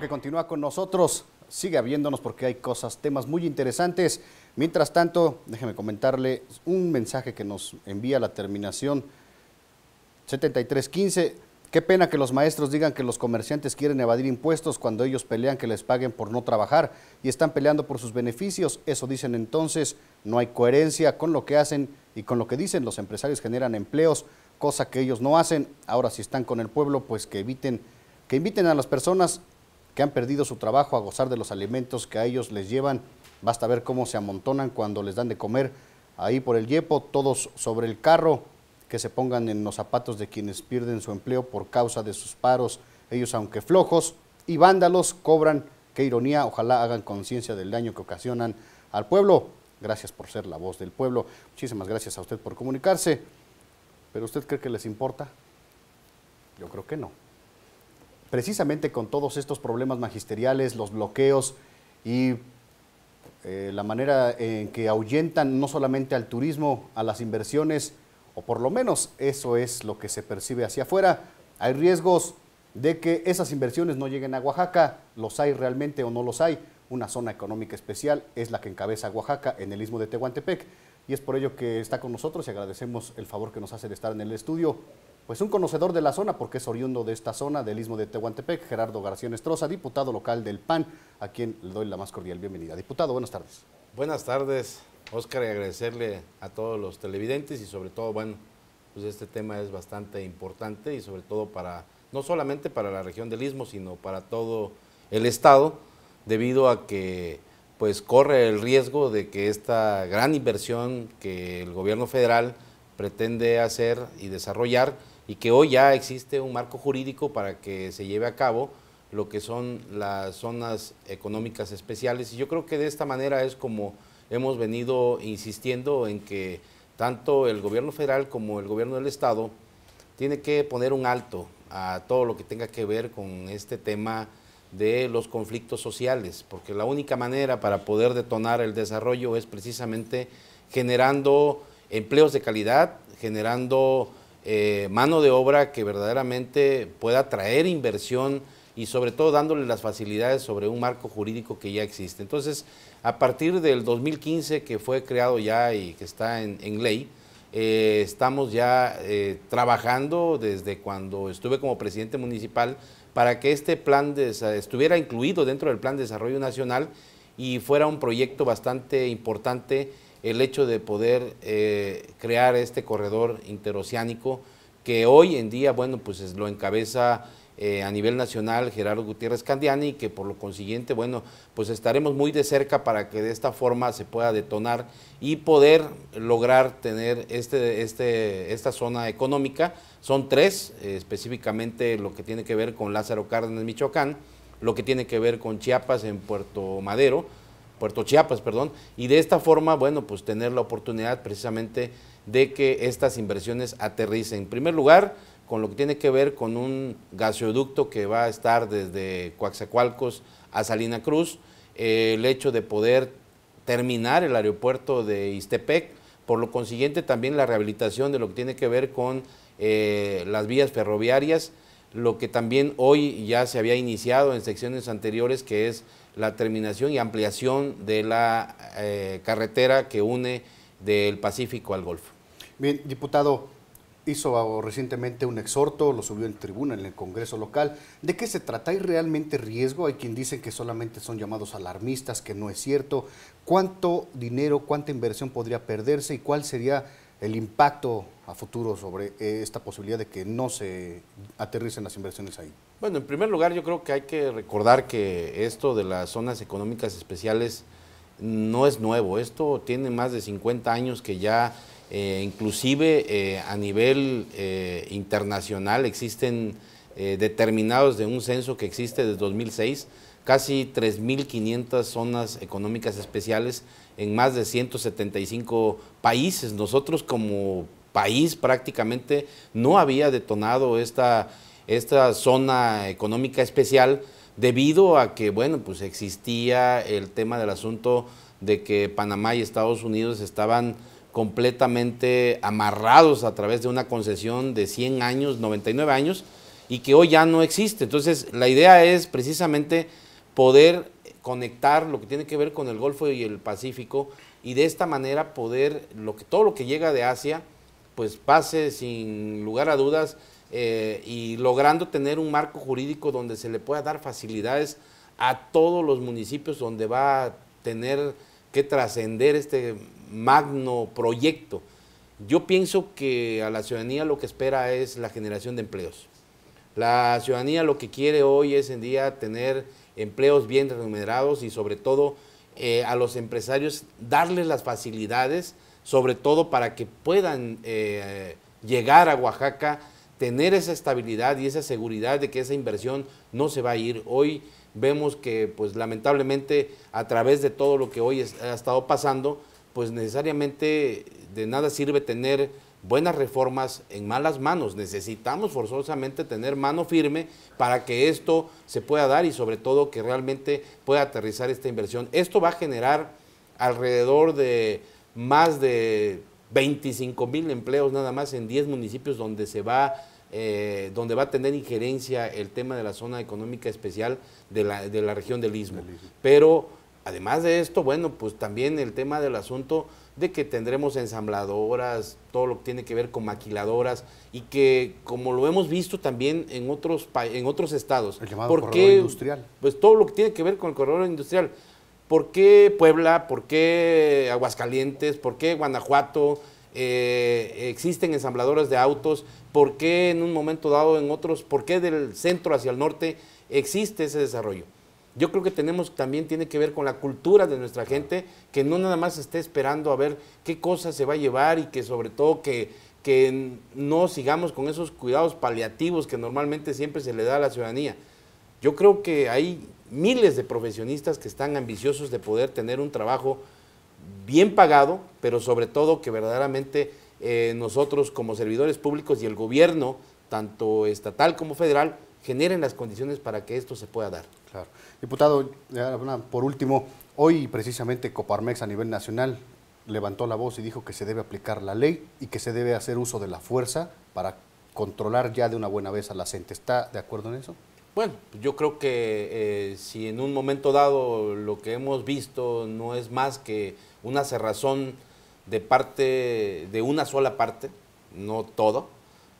que continúa con nosotros. sigue viéndonos porque hay cosas, temas muy interesantes. Mientras tanto, déjeme comentarle un mensaje que nos envía la terminación 7315. Qué pena que los maestros digan que los comerciantes quieren evadir impuestos cuando ellos pelean que les paguen por no trabajar y están peleando por sus beneficios. Eso dicen entonces, no hay coherencia con lo que hacen y con lo que dicen. Los empresarios generan empleos, cosa que ellos no hacen. Ahora si están con el pueblo, pues que eviten, que inviten a las personas que han perdido su trabajo a gozar de los alimentos que a ellos les llevan. Basta ver cómo se amontonan cuando les dan de comer ahí por el yepo, todos sobre el carro, que se pongan en los zapatos de quienes pierden su empleo por causa de sus paros. Ellos, aunque flojos y vándalos, cobran. Qué ironía, ojalá hagan conciencia del daño que ocasionan al pueblo. Gracias por ser la voz del pueblo. Muchísimas gracias a usted por comunicarse. ¿Pero usted cree que les importa? Yo creo que no precisamente con todos estos problemas magisteriales, los bloqueos y eh, la manera en que ahuyentan no solamente al turismo, a las inversiones, o por lo menos eso es lo que se percibe hacia afuera. Hay riesgos de que esas inversiones no lleguen a Oaxaca, los hay realmente o no los hay. Una zona económica especial es la que encabeza Oaxaca en el istmo de Tehuantepec y es por ello que está con nosotros y agradecemos el favor que nos hace de estar en el estudio. Pues un conocedor de la zona, porque es oriundo de esta zona, del istmo de Tehuantepec, Gerardo García Estroza, diputado local del PAN, a quien le doy la más cordial bienvenida. Diputado, buenas tardes. Buenas tardes, Oscar, y agradecerle a todos los televidentes y sobre todo, bueno, pues este tema es bastante importante y sobre todo para, no solamente para la región del istmo, sino para todo el estado, debido a que pues corre el riesgo de que esta gran inversión que el gobierno federal pretende hacer y desarrollar y que hoy ya existe un marco jurídico para que se lleve a cabo lo que son las zonas económicas especiales. Y yo creo que de esta manera es como hemos venido insistiendo en que tanto el gobierno federal como el gobierno del Estado tiene que poner un alto a todo lo que tenga que ver con este tema de los conflictos sociales, porque la única manera para poder detonar el desarrollo es precisamente generando empleos de calidad, generando eh, mano de obra que verdaderamente pueda traer inversión y sobre todo dándole las facilidades sobre un marco jurídico que ya existe. Entonces, a partir del 2015 que fue creado ya y que está en, ley, eh, estamos ya eh, trabajando desde cuando estuve como presidente municipal para que este plan estuviera incluido dentro del Plan de Desarrollo Nacional y fuera un proyecto bastante importante el hecho de poder eh, crear este corredor interoceánico que hoy en día, bueno, pues lo encabeza eh, a nivel nacional, Gerardo Gutiérrez Candiani, que por lo consiguiente, bueno, pues estaremos muy de cerca para que de esta forma se pueda detonar y poder lograr tener este, este, esta zona económica. Son tres, eh, específicamente lo que tiene que ver con Lázaro Cárdenas, Michoacán, lo que tiene que ver con Chiapas en Puerto Madero, Puerto Chiapas, perdón, y de esta forma, bueno, pues tener la oportunidad precisamente de que estas inversiones aterricen. En primer lugar, con lo que tiene que ver con un gasoducto que va a estar desde Coaxacualcos a Salina Cruz, eh, el hecho de poder terminar el aeropuerto de Istepec, por lo consiguiente también la rehabilitación de lo que tiene que ver con eh, las vías ferroviarias, lo que también hoy ya se había iniciado en secciones anteriores, que es la terminación y ampliación de la eh, carretera que une del Pacífico al Golfo. Bien, diputado, hizo recientemente un exhorto, lo subió en tribuna en el Congreso local. ¿De qué se trata? ¿Hay realmente riesgo? Hay quien dice que solamente son llamados alarmistas, que no es cierto. ¿Cuánto dinero, cuánta inversión podría perderse y cuál sería el impacto a futuro sobre eh, esta posibilidad de que no se aterricen las inversiones ahí? Bueno, en primer lugar yo creo que hay que recordar que esto de las zonas económicas especiales no es nuevo. Esto tiene más de 50 años que ya eh, inclusive eh, a nivel eh, internacional existen determinados de un censo que existe desde 2006, casi 3.500 zonas económicas especiales en más de 175 países. Nosotros como país prácticamente no había detonado esta, esta zona económica especial debido a que, bueno, pues existía el tema del asunto de que Panamá y Estados Unidos estaban completamente amarrados a través de una concesión de 100 años, 99 años, y que hoy ya no existe. Entonces, la idea es precisamente poder conectar lo que tiene que ver con el Golfo y el Pacífico y de esta manera poder, lo que, todo lo que llega de Asia, pues pase sin lugar a dudas eh, y logrando tener un marco jurídico donde se le pueda dar facilidades a todos los municipios donde va a tener que trascender este magno proyecto. Yo pienso que a la ciudadanía lo que espera es la generación de empleos. La ciudadanía lo que quiere hoy es en día tener empleos bien remunerados y sobre todo eh, a los empresarios darles las facilidades, sobre todo para que puedan eh, llegar a Oaxaca tener esa estabilidad y esa seguridad de que esa inversión no se va a ir. Hoy vemos que, pues lamentablemente, a través de todo lo que hoy ha estado pasando, pues necesariamente de nada sirve tener buenas reformas en malas manos. Necesitamos forzosamente tener mano firme para que esto se pueda dar y sobre todo que realmente pueda aterrizar esta inversión. Esto va a generar alrededor de más de 25 mil empleos nada más en 10 municipios donde se va eh, donde va a tener injerencia el tema de la zona económica especial de la, región del Istmo. Pero además de esto, bueno, pues también el tema del asunto de que tendremos ensambladoras, todo lo que tiene que ver con maquiladoras y que como lo hemos visto también en otros en otros estados, el corredor industrial. Pues todo lo que tiene que ver con el corredor industrial. ¿Por qué Puebla? ¿Por qué Aguascalientes? ¿Por qué Guanajuato? Eh, existen ensambladoras de autos, por qué en un momento dado en otros, por qué del centro hacia el norte existe ese desarrollo. Yo creo que tenemos también tiene que ver con la cultura de nuestra gente, que no nada más esté esperando a ver qué cosa se va a llevar y que sobre todo que, que no sigamos con esos cuidados paliativos que normalmente siempre se le da a la ciudadanía. Yo creo que hay miles de profesionistas que están ambiciosos de poder tener un trabajo bien pagado, pero sobre todo que verdaderamente eh, nosotros como servidores públicos y el gobierno, tanto estatal como federal, generen las condiciones para que esto se pueda dar. Claro. Diputado, por último, hoy precisamente Coparmex a nivel nacional levantó la voz y dijo que se debe aplicar la ley y que se debe hacer uso de la fuerza para controlar ya de una buena vez a la gente. ¿Está de acuerdo en eso? Bueno, pues yo creo que eh, si en un momento dado lo que hemos visto no es más que una cerrazón de parte, de una sola parte, no todo,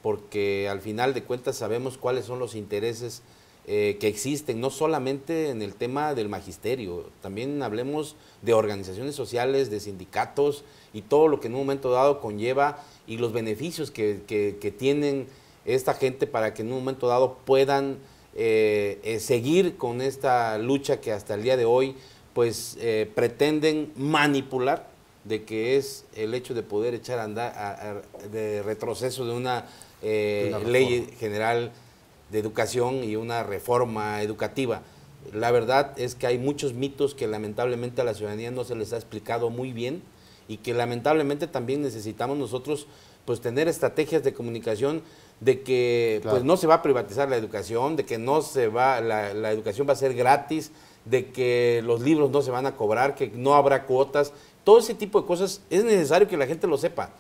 porque al final de cuentas sabemos cuáles son los intereses eh, que existen, no solamente en el tema del magisterio, también hablemos de organizaciones sociales, de sindicatos y todo lo que en un momento dado conlleva y los beneficios que, que, que tienen esta gente para que en un momento dado puedan eh, eh, seguir con esta lucha que hasta el día de hoy pues eh, pretenden manipular de que es el hecho de poder echar a andar de retroceso de una, ley general de educación y una reforma educativa. La verdad es que hay muchos mitos que lamentablemente a la ciudadanía no se les ha explicado muy bien y que lamentablemente también necesitamos nosotros pues tener estrategias de comunicación de que pues, no se va a privatizar la educación, de que no se va, la, educación va a ser gratis, de que los libros no se van a cobrar, que no habrá cuotas, todo ese tipo de cosas es necesario que la gente lo sepa.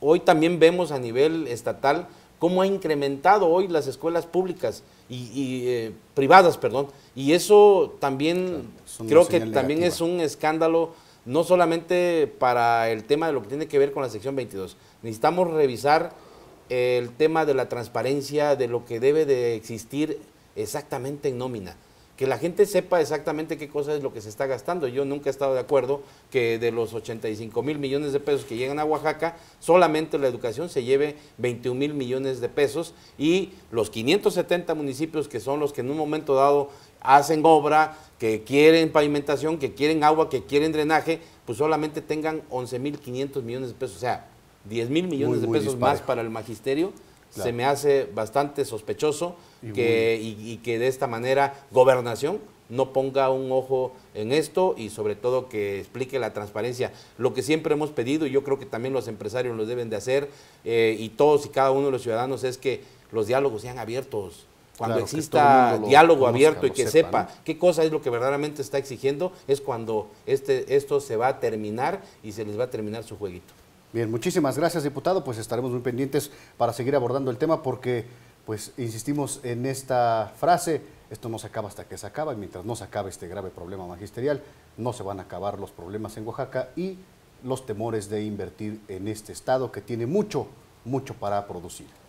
Hoy también vemos a nivel estatal cómo ha incrementado hoy las escuelas públicas y, eh, privadas, perdón, y eso también creo que también es un escándalo no solamente para el tema de lo que tiene que ver con la sección 22. Necesitamos revisar el tema de la transparencia, de lo que debe de existir exactamente en nómina. Que la gente sepa exactamente qué cosa es lo que se está gastando. Yo nunca he estado de acuerdo que de los 85 mil millones de pesos que llegan a Oaxaca, solamente la educación se lleve 21 mil millones de pesos y los 570 municipios que son los que en un momento dado hacen obra, que quieren pavimentación, que quieren agua, que quieren drenaje, pues solamente tengan mil 500 millones de pesos. O sea, 10 mil millones de pesos más para el magisterio, se me hace bastante sospechoso y que, y, que de esta manera gobernación no ponga un ojo en esto y sobre todo que explique la transparencia. Lo que siempre hemos pedido, y yo creo que también los empresarios lo deben de hacer, eh, y todos y cada uno de los ciudadanos, es que los diálogos sean abiertos. Cuando exista diálogo abierto y que sepa, qué cosa es lo que verdaderamente está exigiendo, es cuando este, esto se va a terminar y se les va a terminar su jueguito. Bien, muchísimas gracias, diputado. Pues estaremos muy pendientes para seguir abordando el tema porque, pues, insistimos en esta frase, esto no se acaba hasta que se acaba y mientras no se acabe este grave problema magisterial, no se van a acabar los problemas en Oaxaca y los temores de invertir en este estado que tiene mucho, mucho para producir.